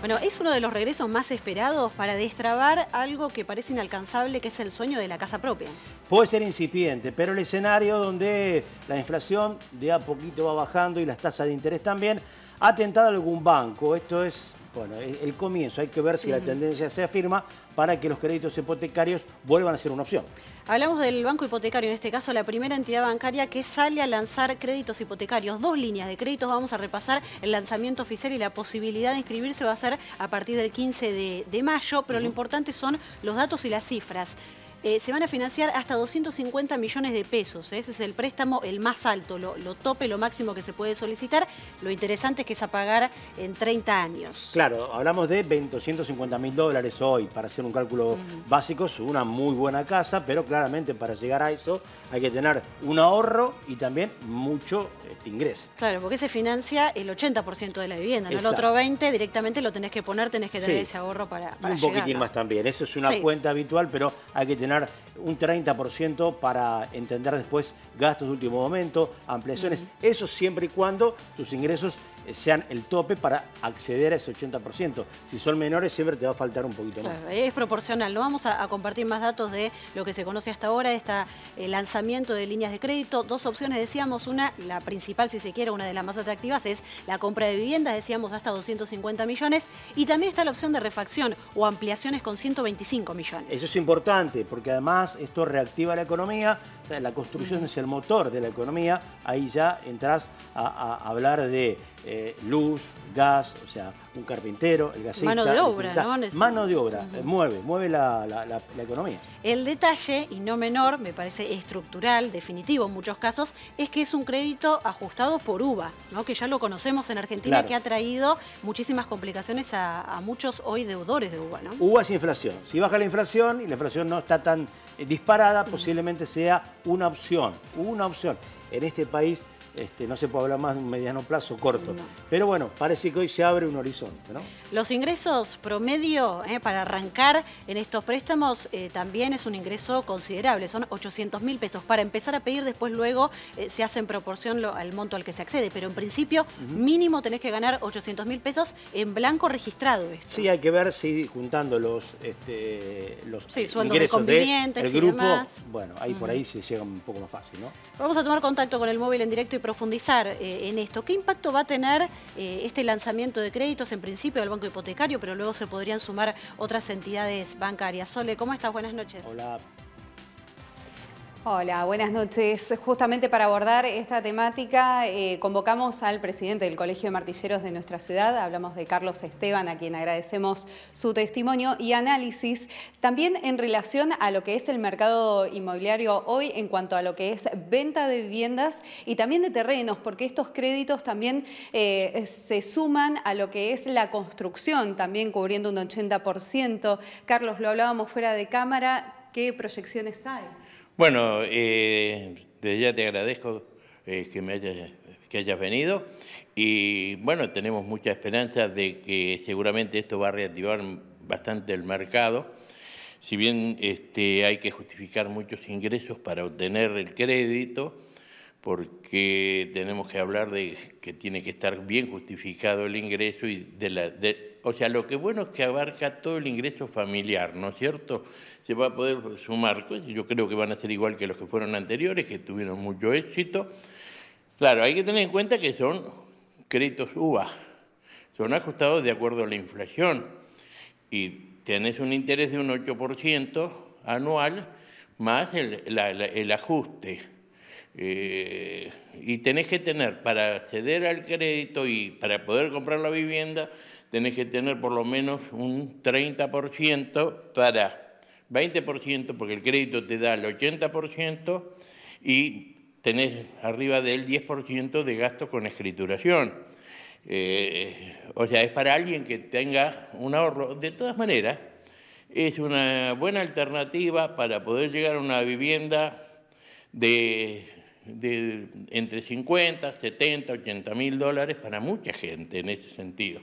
Bueno, es uno de los regresos más esperados para destrabar algo que parece inalcanzable, que es el sueño de la casa propia. Puede ser incipiente, pero el escenario donde la inflación de a poquito va bajando y las tasas de interés también, ha tentado algún banco. Esto es bueno, el comienzo, hay que ver si la tendencia se afirma para que los créditos hipotecarios vuelvan a ser una opción. Hablamos del banco hipotecario, en este caso la primera entidad bancaria que sale a lanzar créditos hipotecarios. Dos líneas de créditos, vamos a repasar el lanzamiento oficial y la posibilidad de inscribirse va a ser a partir del 15 de, de mayo, pero lo importante son los datos y las cifras. Eh, se van a financiar hasta 250 millones de pesos. ¿eh? Ese es el préstamo el más alto, lo, tope, lo máximo que se puede solicitar. Lo interesante es que es a pagar en 30 años. Claro, hablamos de 250 mil dólares hoy, para hacer un cálculo básico, es una muy buena casa, pero claramente para llegar a eso hay que tener un ahorro y también mucho este, ingreso. Claro, porque se financia el 80% de la vivienda, el otro 20% directamente lo tenés que poner, tenés que tener ese ahorro para, para Un poquitín más también, eso es una cuenta habitual, pero hay que tener un 30% para entender después gastos de último momento, ampliaciones. Eso siempre y cuando tus ingresos eh, sean el tope para acceder a ese 80%. Si son menores siempre te va a faltar un poquito más. Es proporcional, ¿no? Vamos a, compartir más datos de lo que se conoce hasta ahora, este lanzamiento de líneas de crédito. Dos opciones decíamos, una, la principal si se quiere, una de las más atractivas es la compra de viviendas, decíamos hasta 250 millones, y también está la opción de refacción o ampliaciones con 125 millones. Eso es importante porque además esto reactiva la economía, la construcción es el motor de la economía, ahí ya entras a hablar de eh, eh, luz, gas, o sea, un carpintero, el gasista. Mano de obra, ¿no? Mano de obra, eh, mueve, mueve la, economía. El detalle, y no menor, me parece estructural, definitivo en muchos casos, es que es un crédito ajustado por UBA, que ya lo conocemos en Argentina, que ha traído muchísimas complicaciones a, muchos hoy deudores de UBA. ¿no? es inflación. Si baja la inflación y la inflación no está tan eh, disparada, posiblemente sea una opción, una opción. En este país este, no se puede hablar más de un mediano plazo corto. Pero bueno, parece que hoy se abre un horizonte. ¿no? Los ingresos promedio eh, para arrancar en estos préstamos eh, también es un ingreso considerable, son 800 mil pesos. Para empezar a pedir, después luego eh, se hace en proporción al monto al que se accede, pero en principio mínimo tenés que ganar 800 mil pesos en blanco registrado. Sí, hay que ver si juntando los, este, los sí, ingresos de grupo, bueno, ahí por ahí se llega un poco más fácil. ¿no? Vamos a tomar contacto con el móvil en directo y profundizar eh, en esto, ¿qué impacto va a tener eh, este lanzamiento de créditos en principio del Banco Hipotecario, pero luego se podrían sumar otras entidades bancarias? Sole, ¿cómo estás? Buenas noches. Hola, Hola, buenas noches. Justamente para abordar esta temática, eh, convocamos al presidente del Colegio de Martilleros de nuestra ciudad, hablamos de Carlos Esteban, a quien agradecemos su testimonio y análisis, también en relación a lo que es el mercado inmobiliario hoy en cuanto a lo que es venta de viviendas y también de terrenos, porque estos créditos también eh, se suman a lo que es la construcción, también cubriendo un 80%. Carlos, lo hablábamos fuera de cámara, ¿qué proyecciones hay? Bueno, eh, desde ya te agradezco eh, que, me hayas, que hayas venido y bueno, tenemos mucha esperanza de que seguramente esto va a reactivar bastante el mercado. Si bien este, hay que justificar muchos ingresos para obtener el crédito, porque tenemos que hablar de que tiene que estar bien justificado el ingreso y de la, de, o sea, lo que bueno es que abarca todo el ingreso familiar, ¿no es cierto? Se va a poder sumar, pues, yo creo que van a ser igual que los que fueron anteriores, que tuvieron mucho éxito. Claro, hay que tener en cuenta que son créditos UVA, son ajustados de acuerdo a la inflación y tenés un interés de un 8% anual más el, ajuste. Eh, y tenés que tener para acceder al crédito y para poder comprar la vivienda tenés que tener por lo menos un 30% para 20%, porque el crédito te da el 80% y tenés arriba del 10% de gasto con escrituración. Eh, o sea, es para alguien que tenga un ahorro. De todas maneras, es una buena alternativa para poder llegar a una vivienda de entre 50, 70, 80 mil dólares para mucha gente en ese sentido.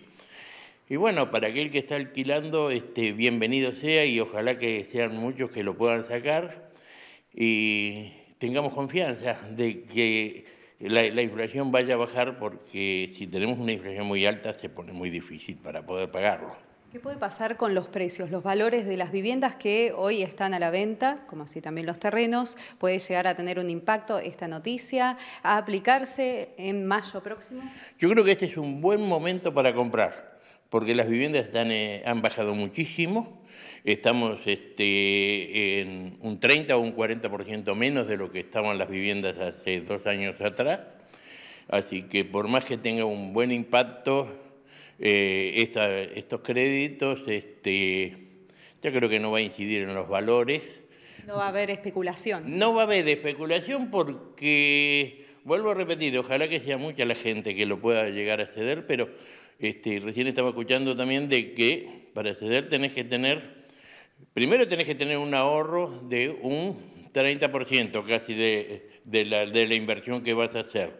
Y bueno, para aquel que está alquilando, este, bienvenido sea y ojalá que sean muchos que lo puedan sacar y tengamos confianza de que la, la, inflación vaya a bajar porque si tenemos una inflación muy alta se pone muy difícil para poder pagarlo. ¿Qué puede pasar con los precios, los valores de las viviendas que hoy están a la venta, como así también los terrenos? ¿Puede llegar a tener un impacto esta noticia a aplicarse en mayo próximo? Yo creo que este es un buen momento para comprar porque las viviendas eh, han bajado muchísimo, estamos este, en un 30 o un 40% menos de lo que estaban las viviendas hace dos años atrás, así que por más que tenga un buen impacto eh, estos créditos, este, yo creo que no va a incidir en los valores. No va a haber especulación. No va a haber especulación porque, vuelvo a repetir, ojalá que sea mucha la gente que lo pueda llegar a ceder, pero este, recién estaba escuchando también de que para acceder tenés que tener, primero tenés que tener un ahorro de un 30% casi de, la, de la inversión que vas a hacer.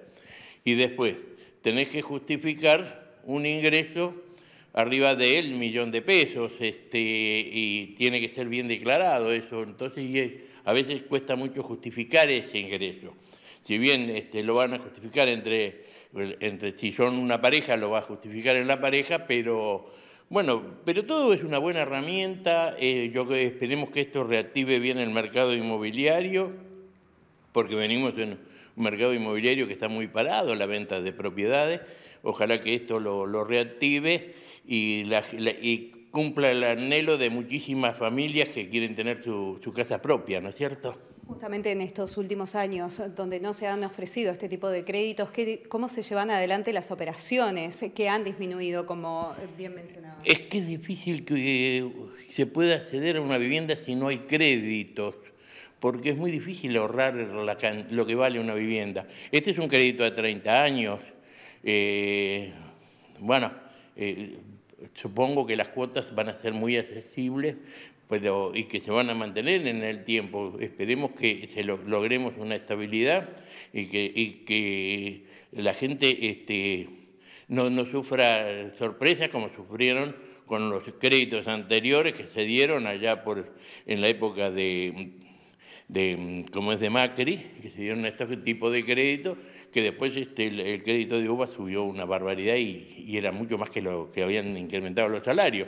Y después tenés que justificar un ingreso arriba del millón de pesos este, y tiene que ser bien declarado eso. Entonces a veces cuesta mucho justificar ese ingreso si bien este, lo van a justificar entre, entre, si son una pareja, lo va a justificar en la pareja, pero bueno, pero todo es una buena herramienta, eh, yo esperemos que esto reactive bien el mercado inmobiliario, porque venimos de un mercado inmobiliario que está muy parado, la venta de propiedades, ojalá que esto lo, reactive y, y, cumpla el anhelo de muchísimas familias que quieren tener su casa propia, ¿no es cierto? Justamente en estos últimos años, donde no se han ofrecido este tipo de créditos, ¿cómo se llevan adelante las operaciones que han disminuido, como bien mencionaba? Es que es difícil que eh, se pueda acceder a una vivienda si no hay créditos porque es muy difícil ahorrar lo que vale una vivienda. Este es un crédito de 30 años. Eh, bueno, eh, supongo que las cuotas van a ser muy accesibles, y que se van a mantener en el tiempo. Esperemos que se logremos una estabilidad y que, la gente este, no, sufra sorpresas como sufrieron con los créditos anteriores que se dieron allá por, en la época de, como es de Macri, que se dieron estos tipos de créditos, que después este, el, crédito de UBA subió una barbaridad y, era mucho más que lo que habían incrementado los salarios.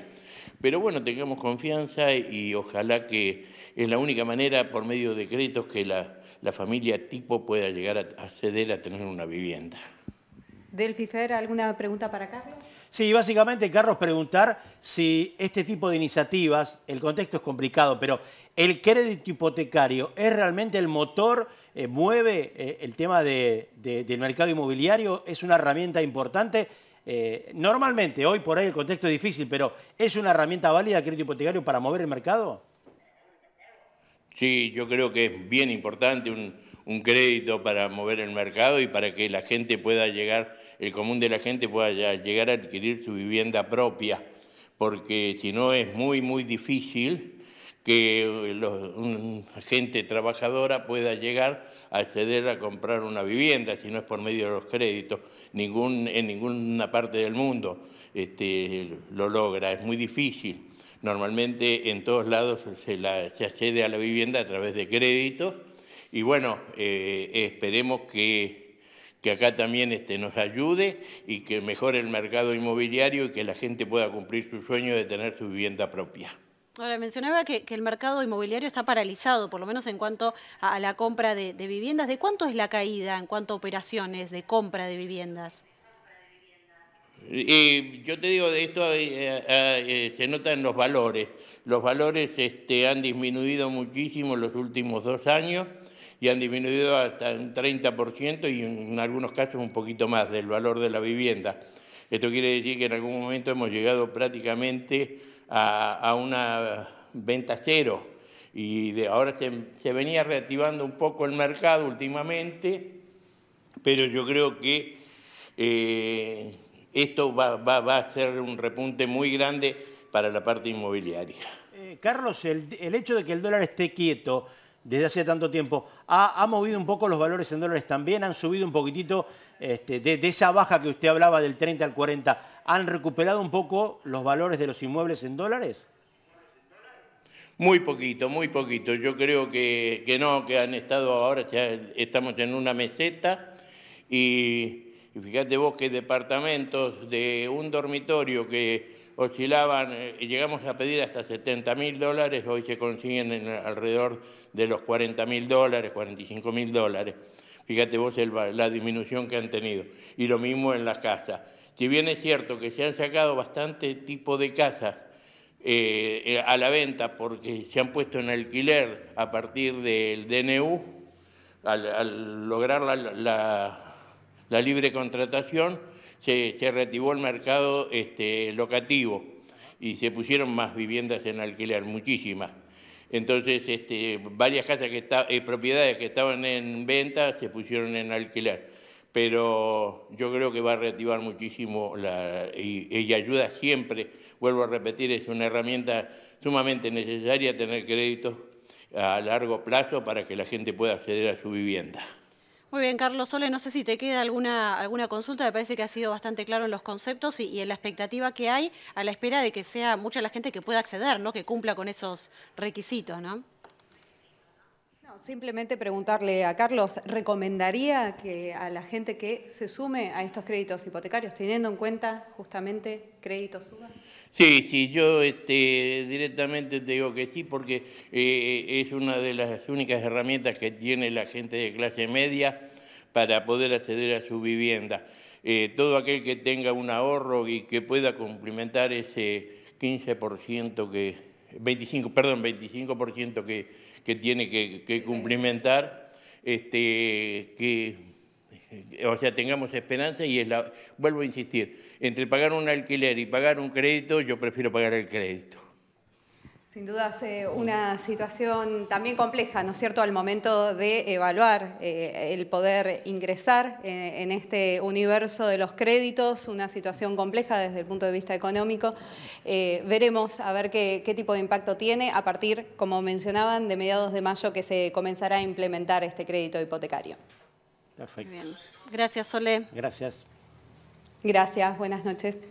Pero bueno, tengamos confianza y ojalá que es la única manera por medio de créditos que la, familia tipo pueda llegar a acceder a tener una vivienda. Delphi ¿alguna pregunta para Carlos? Sí, básicamente, Carlos, preguntar si este tipo de iniciativas, el contexto es complicado, pero el crédito hipotecario es realmente el motor, eh, mueve eh, el tema del mercado inmobiliario, es una herramienta importante eh, normalmente, hoy por ahí el contexto es difícil, pero ¿es una herramienta válida el crédito hipotecario para mover el mercado? Sí, yo creo que es bien importante un, crédito para mover el mercado y para que la gente pueda llegar, el común de la gente pueda llegar a adquirir su vivienda propia, porque si no es muy, muy difícil que una gente trabajadora pueda llegar acceder a comprar una vivienda, si no es por medio de los créditos. Ningún, en ninguna parte del mundo este, lo logra, es muy difícil. Normalmente en todos lados se, accede a la vivienda a través de créditos y bueno, eh, esperemos que que acá también este, nos ayude y que mejore el mercado inmobiliario y que la gente pueda cumplir su sueño de tener su vivienda propia. Ahora, mencionaba que, el mercado inmobiliario está paralizado, por lo menos en cuanto a, la compra de, viviendas. ¿De cuánto es la caída en cuanto a operaciones de compra de viviendas? Eh, yo te digo, de esto eh, eh, se notan los valores. Los valores este, han disminuido muchísimo en los últimos dos años y han disminuido hasta un 30% y en algunos casos un poquito más del valor de la vivienda. Esto quiere decir que en algún momento hemos llegado prácticamente a, una un ventajero y de, ahora se, se venía reactivando un poco el mercado últimamente, pero yo creo que eh, esto va, a ser un repunte muy grande para la parte inmobiliaria. Eh, Carlos, el, hecho de que el dólar esté quieto desde hace tanto tiempo, ¿ha, movido un poco los valores en dólares también? ¿Han subido un poquitito este, de esa baja que usted hablaba del 30 al 40? ¿Han recuperado un poco los valores de los inmuebles en dólares? Muy poquito, muy poquito. Yo creo que, no, que han estado ahora, ya estamos en una meseta y, fíjate vos que departamentos de un dormitorio que oscilaban, eh, llegamos a pedir hasta 70 mil dólares, hoy se consiguen en alrededor de los 40 mil dólares, 45 mil dólares. Fíjate vos la disminución que han tenido. Y lo mismo en las casas. Si bien es cierto que se han sacado bastante tipo de casas eh, eh, a la venta porque se han puesto en alquiler a partir del DNU, al, lograr la, libre contratación, se, reactivó el mercado este, locativo y se pusieron más viviendas en alquiler, muchísimas. Entonces, este, varias casas que eh, propiedades que estaban en venta se pusieron en alquiler pero yo creo que va a reactivar muchísimo la, y, ayuda siempre, vuelvo a repetir, es una herramienta sumamente necesaria tener crédito a largo plazo para que la gente pueda acceder a su vivienda. Muy bien, Carlos Sole, no sé si te queda alguna, alguna consulta, me parece que ha sido bastante claro en los conceptos y, y en la expectativa que hay a la espera de que sea mucha la gente que pueda acceder, ¿no? que cumpla con esos requisitos, ¿no? simplemente preguntarle a Carlos, ¿recomendaría que a la gente que se sume a estos créditos hipotecarios, teniendo en cuenta justamente créditos UBA? Sí, sí, yo este, directamente te digo que sí, porque eh, es una de las únicas herramientas que tiene la gente de clase media para poder acceder a su vivienda. Eh, todo aquel que tenga un ahorro y que pueda complementar ese 15% que 25, perdón, 25% que, que, tiene que, que cumplimentar, este, que, o sea, tengamos esperanza y vuelvo a insistir, entre pagar un alquiler y pagar un crédito, yo prefiero pagar el crédito. Sin duda hace una situación también compleja, ¿no es cierto?, al momento de evaluar eh, el poder ingresar eh, en este universo de los créditos, una situación compleja desde el punto de vista económico. Eh, veremos a ver qué, tipo de impacto tiene a partir, como mencionaban, de mediados de mayo que se comenzará a implementar este crédito hipotecario. Perfecto. Gracias, Sole. Gracias. Gracias, buenas noches.